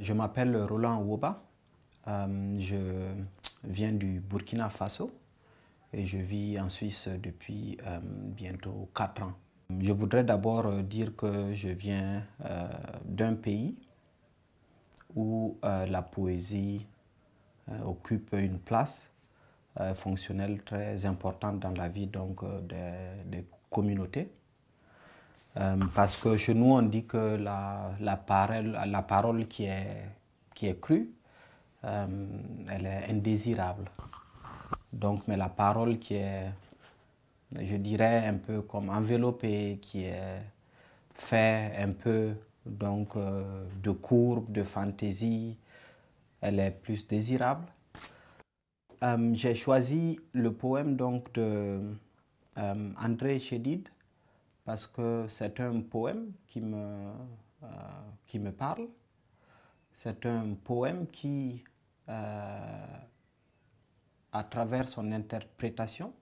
Je m'appelle Roland Woba. Euh, je viens du Burkina Faso et je vis en Suisse depuis euh, bientôt 4 ans. Je voudrais d'abord euh, dire que je viens d'un pays où la poésie occupe une place fonctionnelle très importante dans la vie donc, des communautés. Euh, parce que chez nous, on dit que la, la parole, qui, est, qui est crue, euh, elle est indésirable. Donc, mais la parole qui est, je dirais, un peu comme enveloppée, qui est faite un peu donc, euh, de courbes, de fantaisie, elle est plus désirable. J'ai choisi le poème donc de André Chédid, parce que c'est un poème qui me, euh, qui me parle. C'est un poème qui, euh, à travers son interprétation,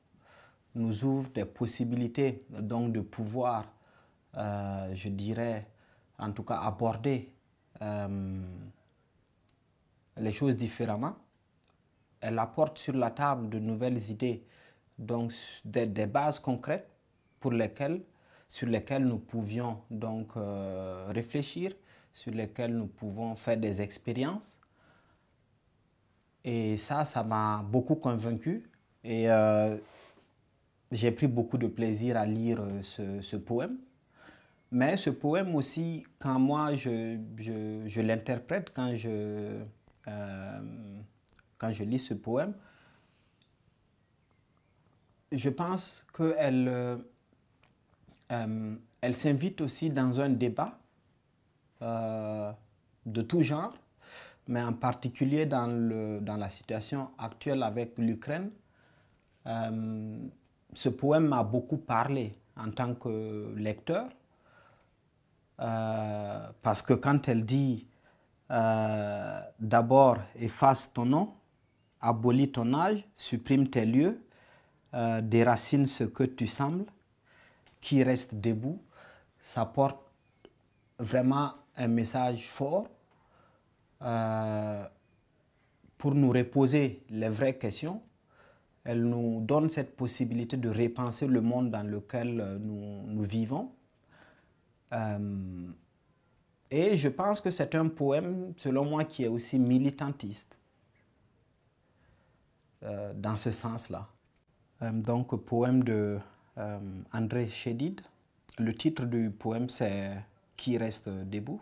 nous ouvre des possibilités donc de pouvoir, euh, je dirais, en tout cas aborder les choses différemment. Elle apporte sur la table de nouvelles idées, donc des bases concrètes pour lesquelles sur lesquels nous pouvions donc euh, réfléchir, sur lesquels nous pouvons faire des expériences. Et ça, ça m'a beaucoup convaincu. Et euh, j'ai pris beaucoup de plaisir à lire euh, ce, poème. Mais ce poème aussi, quand moi je, je, je l'interprète, quand je, quand je lis ce poème, je pense qu'elle euh, elle s'invite aussi dans un débat euh, de tout genre, mais en particulier dans, le, dans la situation actuelle avec l'Ukraine. Euh, ce poème m'a beaucoup parlé en tant que lecteur, parce que quand elle dit d'abord efface ton nom, abolis ton âge, supprime tes lieux, déracine ce que tu sembles, qui reste debout, ça porte vraiment un message fort euh, pour nous reposer les vraies questions. Elle nous donne cette possibilité de repenser le monde dans lequel euh, nous, vivons. Euh, et je pense que c'est un poème, selon moi, qui est aussi militantiste dans ce sens-là. donc, poème de euh, André Chédid. Le titre du poème, c'est Qui reste debout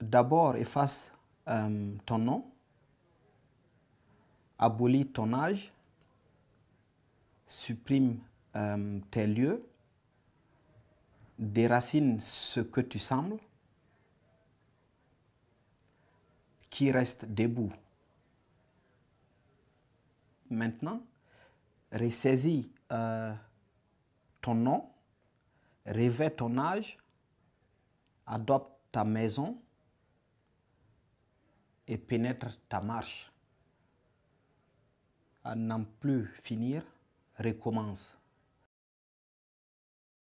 D'abord, efface euh, ton nom, abolis ton âge, supprime euh, tes lieux, déracine ce que tu sembles, qui reste debout. Maintenant, ressaisis euh, ton nom, revêt ton âge, adopte ta maison et pénètre ta marche. À n'en plus finir, recommence.